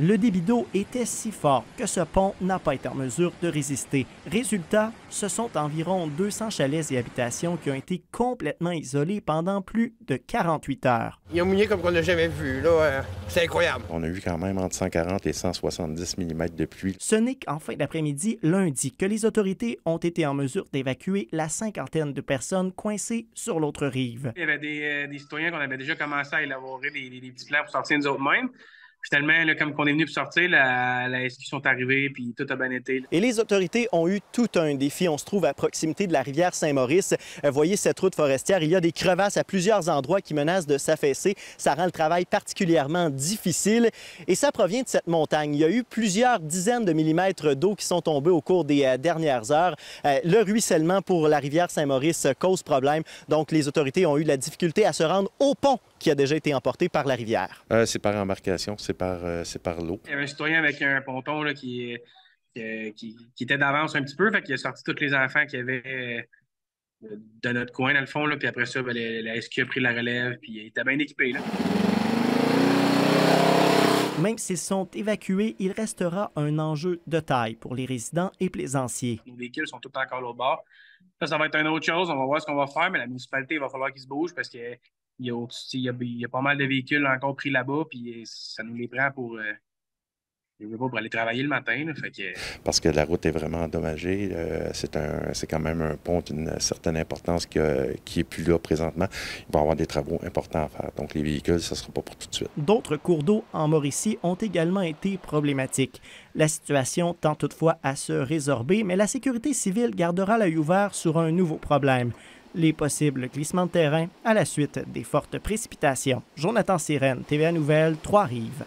Le débit d'eau était si fort que ce pont n'a pas été en mesure de résister. Résultat, ce sont environ 200 chalets et habitations qui ont été complètement isolés pendant plus de 48 heures. Il a mouillé comme qu'on n'a jamais vu. Hein. c'est incroyable. On a eu quand même entre 140 et 170 mm de pluie. Ce n'est qu'en fin d'après-midi, lundi, que les autorités ont été en mesure d'évacuer la cinquantaine de personnes coincées sur l'autre rive. Il y avait des, euh, citoyens qu'on avait déjà commencé à élaborer des, des, petits plans pour sortir nous autres mêmes finalement, comme on est venu pour sortir, la, la SQ sont arrivés, puis tout a bien été. Et les autorités ont eu tout un défi. On se trouve à proximité de la rivière Saint-Maurice. Euh, voyez cette route forestière. Il y a des crevasses à plusieurs endroits qui menacent de s'affaisser. Ça rend le travail particulièrement difficile. Et ça provient de cette montagne. Il y a eu plusieurs dizaines de millimètres d'eau qui sont tombés au cours des euh, dernières heures. Euh, le ruissellement pour la rivière Saint-Maurice cause problème. Donc, les autorités ont eu de la difficulté à se rendre au pont qui a déjà été emporté par la rivière. Euh, c'est par embarcation, c'est par, euh, par l'eau. Il y avait un citoyen avec un ponton qui, qui, était d'avance un petit peu, fait qu'il a sorti tous les enfants qu'il y avait euh, de notre coin, dans le fond. puis après ça, ben, la, SQ a pris la relève, puis il était bien équipé. Même s'ils sont évacués, il restera un enjeu de taille pour les résidents et plaisanciers. Nos véhicules sont tout encore au bord. Ça, ça va être une autre chose. On va voir ce qu'on va faire, mais la municipalité, il va falloir qu'ils se bougent parce qu'il y, a pas mal de véhicules encore pris là-bas, puis ça nous les prend pour. Euh, je pas pour aller travailler le matin. Euh, Parce que la route est vraiment endommagée. Euh, c'est, un, c'est quand même un pont d'une certaine importance qui n'est plus là présentement. Il va y avoir des travaux importants à faire. Donc, les véhicules, ça ne sera pas pour tout de suite. D'autres cours d'eau en Mauricie ont également été problématiques. La situation tend toutefois à se résorber, mais la sécurité civile gardera l'œil ouvert sur un nouveau problème les possibles glissements de terrain à la suite des fortes précipitations. Jonathan Sirène, TVA Nouvelle, Trois-Rives.